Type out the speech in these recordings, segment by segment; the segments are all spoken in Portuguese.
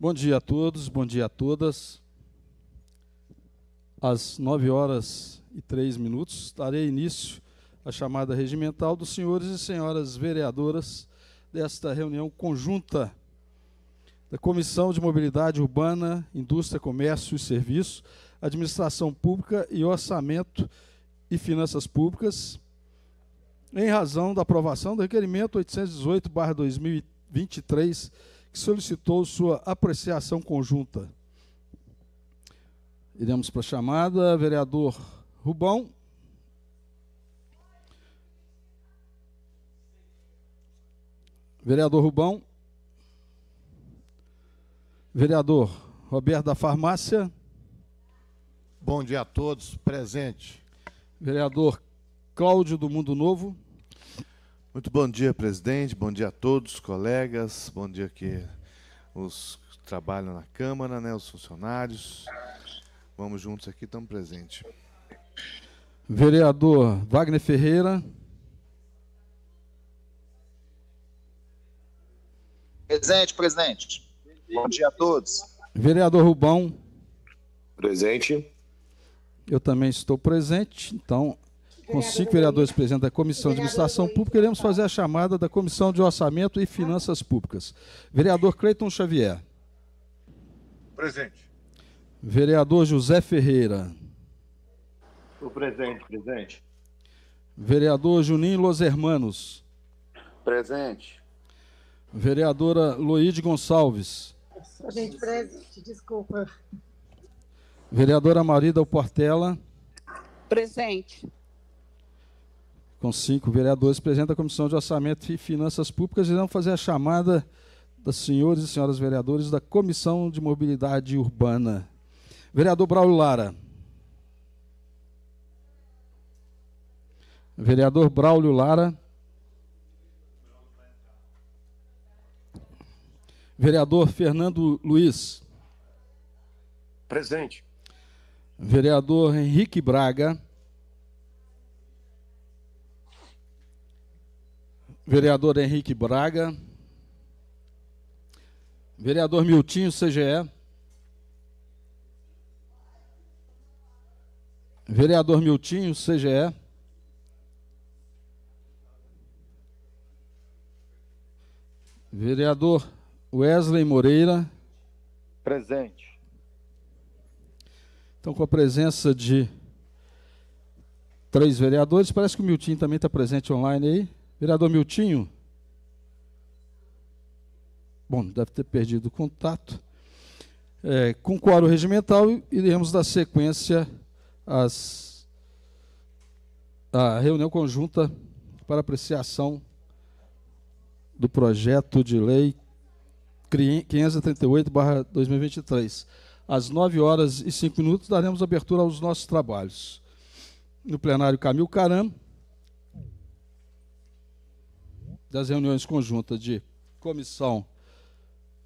Bom dia a todos, bom dia a todas. Às nove horas e três minutos, darei início à chamada regimental dos senhores e senhoras vereadoras desta reunião conjunta da Comissão de Mobilidade Urbana, Indústria, Comércio e Serviço, Administração Pública e Orçamento e Finanças Públicas, em razão da aprovação do requerimento 818-2023 que solicitou sua apreciação conjunta. Iremos para a chamada, vereador Rubão. Vereador Rubão. Vereador Roberto da Farmácia. Bom dia a todos, presente. Vereador Cláudio do Mundo Novo. Muito bom dia, presidente. Bom dia a todos, colegas. Bom dia aqui os que trabalham na Câmara, né, os funcionários. Vamos juntos aqui, estamos presentes. Vereador Wagner Ferreira. Presente, presidente. Bom dia a todos. Vereador Rubão. Presente. Eu também estou presente, então com cinco vereadores presentes da Comissão de Administração Pública, iremos tá fazer a chamada da Comissão de Orçamento e tá Finanças Públicas. Vereador Cleiton Xavier. Presente. Vereador José Ferreira. O presente, presente. Vereador Juninho Los Hermanos. Presente. Vereadora Loide Gonçalves. Gente, presente, desculpa. Vereadora Marida Portela. Presente com cinco vereadores presentes da Comissão de Orçamento e Finanças Públicas, irão fazer a chamada das senhores e senhoras vereadores da Comissão de Mobilidade Urbana. Vereador Braulio Lara. Vereador Braulio Lara. Vereador Fernando Luiz. Presente. Vereador Henrique Braga. vereador Henrique Braga, vereador Miltinho, CGE, vereador Miltinho, CGE, vereador Wesley Moreira, presente. Então, com a presença de três vereadores, parece que o Miltinho também está presente online aí. Vereador Miltinho? Bom, deve ter perdido o contato. É, com o quórum regimental, iremos dar sequência às, à reunião conjunta para apreciação do projeto de lei 538-2023. Às 9 horas e 5 minutos, daremos abertura aos nossos trabalhos. No plenário Camil Caram, das reuniões conjuntas de comissão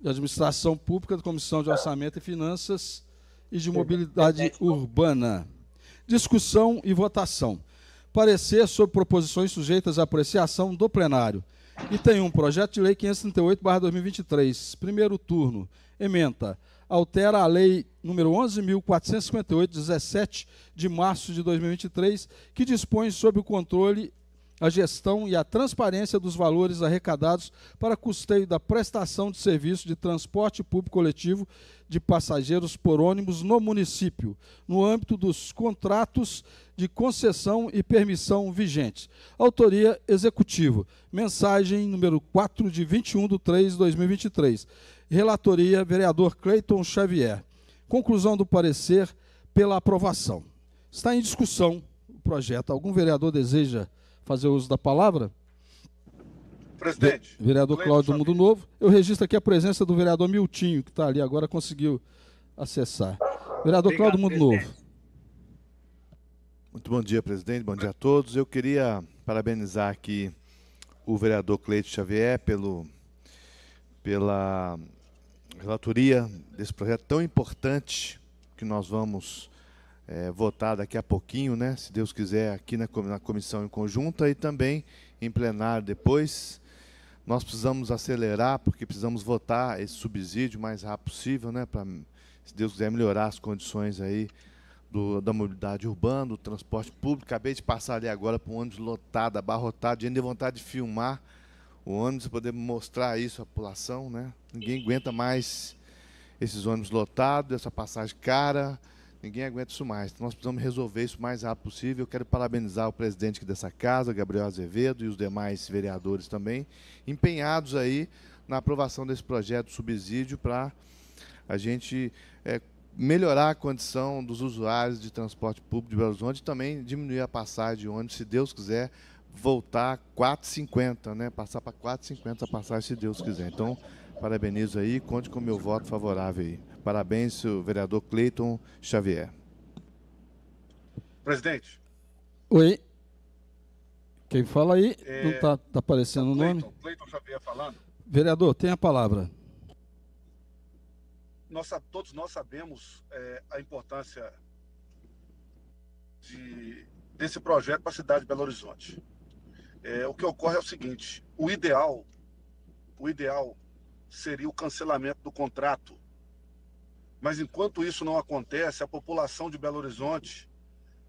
de administração pública, de comissão de orçamento e finanças e de mobilidade urbana. Discussão e votação. Parecer sobre proposições sujeitas à apreciação do plenário. E tem um projeto de lei 538/2023, primeiro turno, emenda altera a lei número 11458 17 de março de 2023, que dispõe sobre o controle a gestão e a transparência dos valores arrecadados para custeio da prestação de serviço de transporte público coletivo de passageiros por ônibus no município, no âmbito dos contratos de concessão e permissão vigentes. Autoria executivo. Mensagem número 4 de 21 de 3 de 2023. Relatoria, vereador Cleiton Xavier. Conclusão do parecer pela aprovação. Está em discussão o projeto. Algum vereador deseja fazer uso da palavra? Presidente. Vereador Cláudio do Mundo Novo. Eu registro aqui a presença do vereador Miltinho, que está ali agora, conseguiu acessar. Vereador Cláudio Mundo Novo. Muito bom dia, presidente. Bom dia a todos. Eu queria parabenizar aqui o vereador Cleito Xavier pelo, pela relatoria desse projeto tão importante que nós vamos é, votar daqui a pouquinho, né? Se Deus quiser, aqui na, na comissão em conjunta e também em plenário depois. Nós precisamos acelerar, porque precisamos votar esse subsídio o mais rápido possível, né? se Deus quiser, melhorar as condições aí do, da mobilidade urbana, do transporte público. Acabei de passar ali agora para um ônibus lotado, abarrotado, gente de vontade de filmar o ônibus, poder mostrar isso à população, né? Ninguém aguenta mais esses ônibus lotados, essa passagem cara Ninguém aguenta isso mais. Então, nós precisamos resolver isso o mais rápido possível. Eu quero parabenizar o presidente dessa casa, Gabriel Azevedo, e os demais vereadores também, empenhados aí na aprovação desse projeto de subsídio para a gente é, melhorar a condição dos usuários de transporte público de Belo Horizonte e também diminuir a passagem de ônibus, se Deus quiser, voltar 4,50, né? Passar para 4,50 a passagem, se Deus quiser. Então, parabenizo aí, conte com o meu voto favorável aí. Parabéns, o vereador Cleiton Xavier. Presidente. Oi. Quem fala aí? É, não está tá aparecendo o nome? Cleiton Xavier falando. Vereador, tem a palavra. Nós, todos nós sabemos é, a importância de, desse projeto para a cidade de Belo Horizonte. É, o que ocorre é o seguinte: o ideal, o ideal seria o cancelamento do contrato mas enquanto isso não acontece, a população de Belo Horizonte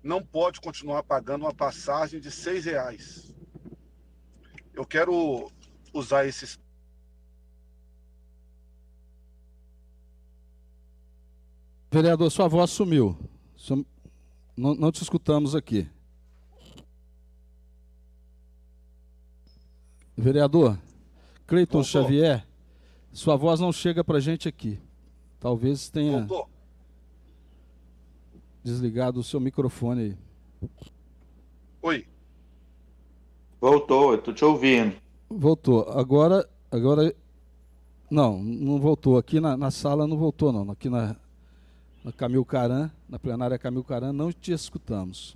não pode continuar pagando uma passagem de R$ reais. Eu quero usar esses Vereador, sua voz sumiu. Não, te escutamos aqui. Vereador, Cleiton Xavier, sua voz não chega para a gente aqui. Talvez tenha Voltou. desligado o seu microfone Oi. Voltou, eu tô te ouvindo. Voltou. Agora, agora não, não voltou. Aqui na, na, sala não voltou, não. Aqui na, na Camil Caran, na plenária Camil Caran, não te escutamos.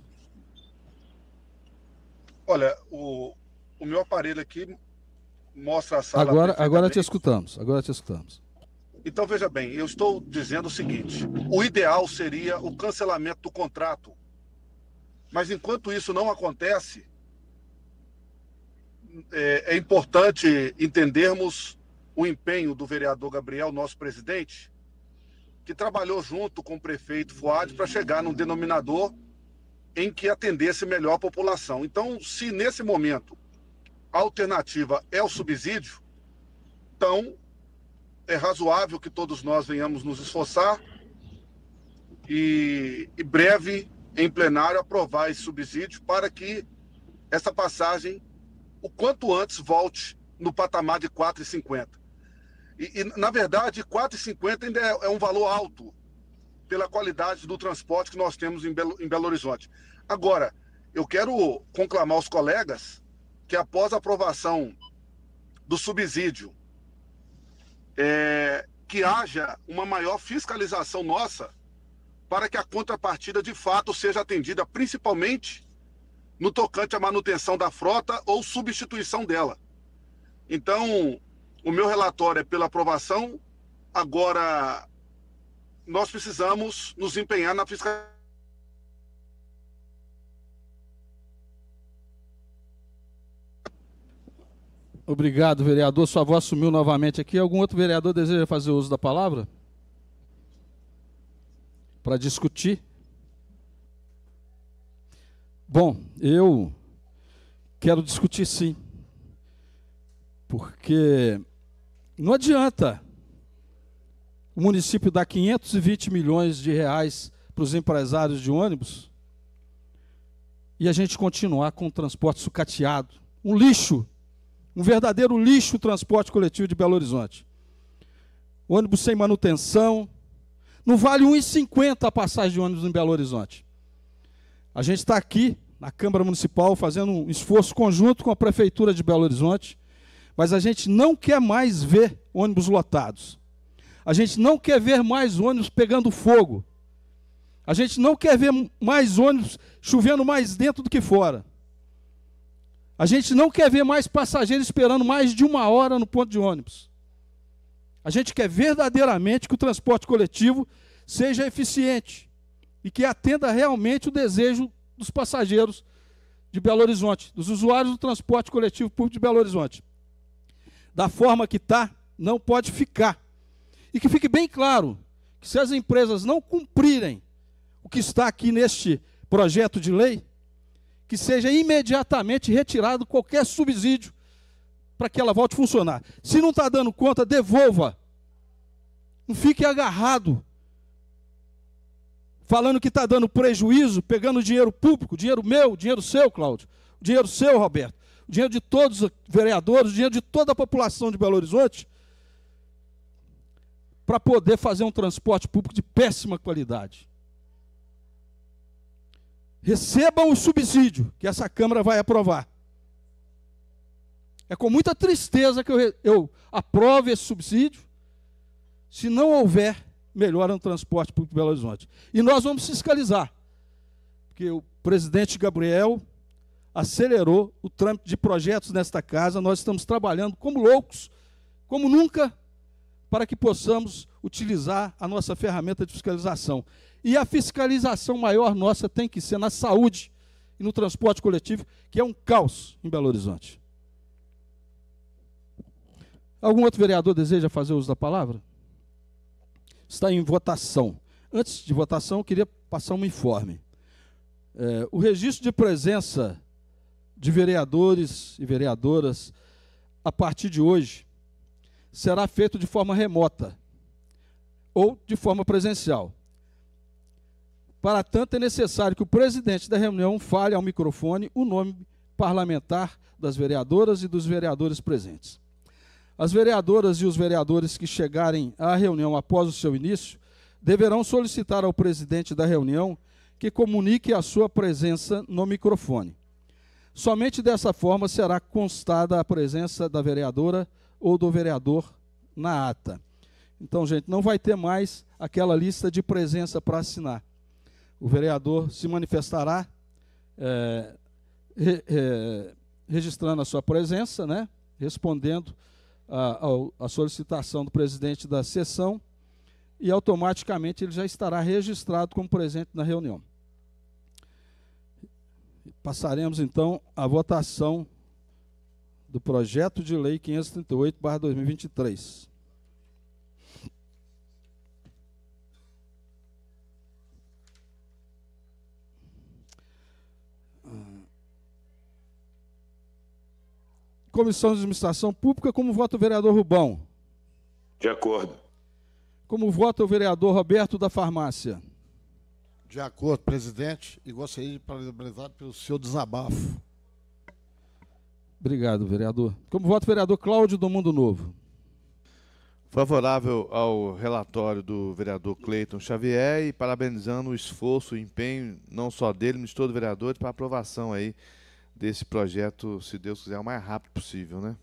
Olha, o, o meu aparelho aqui mostra a sala. Agora, agora te escutamos, agora te escutamos. Então, veja bem, eu estou dizendo o seguinte: o ideal seria o cancelamento do contrato. Mas enquanto isso não acontece, é, é importante entendermos o empenho do vereador Gabriel, nosso presidente, que trabalhou junto com o prefeito Fuad para chegar num denominador em que atendesse melhor a população. Então, se nesse momento a alternativa é o subsídio, então é razoável que todos nós venhamos nos esforçar e, e breve em plenário aprovar esse subsídio para que essa passagem o quanto antes volte no patamar de 4,50. E, e na verdade, 4,50 ainda é, é, um valor alto pela qualidade do transporte que nós temos em Belo, em Belo Horizonte. Agora, eu quero conclamar os colegas que após a aprovação do subsídio é, que haja uma maior fiscalização nossa para que a contrapartida de fato seja atendida, principalmente no tocante à manutenção da frota ou substituição dela. Então, o meu relatório é pela aprovação. Agora, nós precisamos nos empenhar na fiscalização Obrigado, vereador. Sua voz sumiu novamente aqui. Algum outro vereador deseja fazer uso da palavra? Para discutir? Bom, eu quero discutir sim. Porque não adianta o município dar 520 milhões de reais para os empresários de ônibus e a gente continuar com o transporte sucateado. Um lixo um verdadeiro lixo o transporte coletivo de Belo Horizonte. Ônibus sem manutenção. Não vale 1,50 a passagem de ônibus em Belo Horizonte. A gente está aqui na Câmara Municipal fazendo um esforço conjunto com a Prefeitura de Belo Horizonte, mas a gente não quer mais ver ônibus lotados. A gente não quer ver mais ônibus pegando fogo. A gente não quer ver mais ônibus chovendo mais dentro do que fora. A gente não quer ver mais passageiros esperando mais de uma hora no ponto de ônibus. A gente quer verdadeiramente que o transporte coletivo seja eficiente e que atenda realmente o desejo dos passageiros de Belo Horizonte, dos usuários do transporte coletivo público de Belo Horizonte. Da forma que está, não pode ficar. E que fique bem claro que se as empresas não cumprirem o que está aqui neste projeto de lei, que seja imediatamente retirado qualquer subsídio para que ela volte a funcionar. Se não está dando conta, devolva. Não fique agarrado. Falando que está dando prejuízo, pegando dinheiro público, dinheiro meu, dinheiro seu, Cláudio, dinheiro seu, Roberto, dinheiro de todos os vereadores, dinheiro de toda a população de Belo Horizonte, para poder fazer um transporte público de péssima qualidade recebam o subsídio que essa Câmara vai aprovar. É com muita tristeza que eu, eu aprovo esse subsídio, se não houver melhora no transporte público de Belo Horizonte. E nós vamos fiscalizar, porque o presidente Gabriel acelerou o trâmite de projetos nesta casa, nós estamos trabalhando como loucos, como nunca, para que possamos utilizar a nossa ferramenta de fiscalização. E a fiscalização maior nossa tem que ser na saúde e no transporte coletivo, que é um caos em Belo Horizonte. Algum outro vereador deseja fazer uso da palavra? Está em votação. Antes de votação, eu queria passar um informe. É, o registro de presença de vereadores e vereadoras, a partir de hoje, será feito de forma remota ou de forma presencial. Para tanto, é necessário que o presidente da reunião fale ao microfone o nome parlamentar das vereadoras e dos vereadores presentes. As vereadoras e os vereadores que chegarem à reunião após o seu início deverão solicitar ao presidente da reunião que comunique a sua presença no microfone. Somente dessa forma será constada a presença da vereadora ou do vereador na ata. Então, gente, não vai ter mais aquela lista de presença para assinar o vereador se manifestará é, re, é, registrando a sua presença, né, respondendo à solicitação do presidente da sessão e automaticamente ele já estará registrado como presente na reunião. Passaremos então à votação do projeto de lei 538/2023. Comissão de Administração Pública, como voto o vereador Rubão. De acordo. Como voto o vereador Roberto da Farmácia. De acordo, presidente, e gostaria de parabenizar pelo seu desabafo. Obrigado, vereador. Como voto o vereador Cláudio do Mundo Novo. Favorável ao relatório do vereador Cleiton Xavier e parabenizando o esforço, o empenho, não só dele, mas de todo vereador, para a aprovação aí desse projeto, se Deus quiser, o mais rápido possível, né?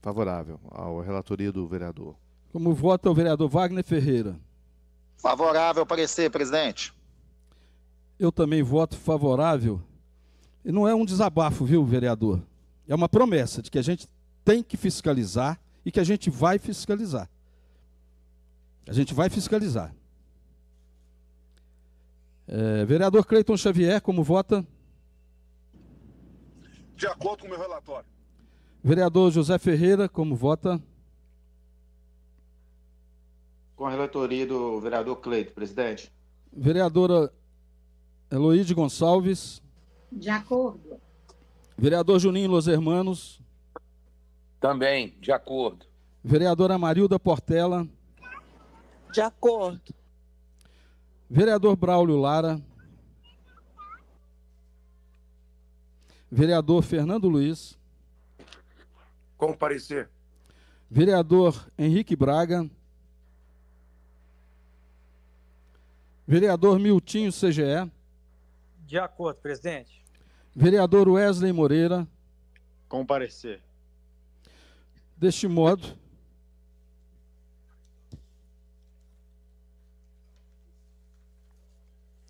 Favorável à relatoria do vereador. Como vota o vereador Wagner Ferreira? Favorável parecer, presidente. Eu também voto favorável. E não é um desabafo, viu, vereador? É uma promessa de que a gente tem que fiscalizar e que a gente vai fiscalizar. A gente vai fiscalizar. É, vereador Cleiton Xavier, como vota? de acordo com o meu relatório. Vereador José Ferreira, como vota? Com a relatoria do vereador Cleito, presidente. Vereadora Eloíde Gonçalves. De acordo. Vereador Juninho Los Hermanos. Também, de acordo. Vereadora Marilda Portela. De acordo. Vereador Braulio Lara. Vereador Fernando Luiz. comparecer. Vereador Henrique Braga. Vereador Miltinho CGE. De acordo, presidente. Vereador Wesley Moreira. comparecer. Deste modo,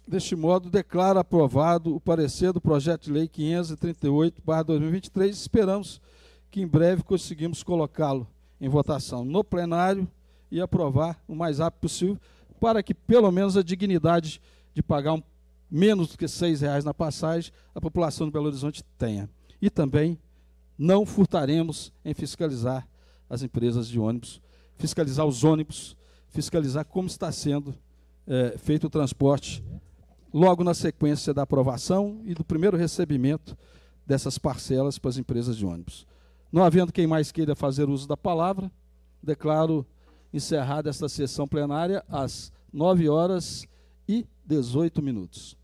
Deste modo, declaro aprovado o parecer do projeto de lei 538/2023. Esperamos que em breve conseguimos colocá-lo em votação no plenário e aprovar o mais rápido possível, para que pelo menos a dignidade de pagar um, menos do que R$ reais na passagem a população de Belo Horizonte tenha. E também não furtaremos em fiscalizar as empresas de ônibus, fiscalizar os ônibus, fiscalizar como está sendo é, feito o transporte logo na sequência da aprovação e do primeiro recebimento dessas parcelas para as empresas de ônibus. Não havendo quem mais queira fazer uso da palavra, declaro encerrada esta sessão plenária às 9 horas e 18 minutos.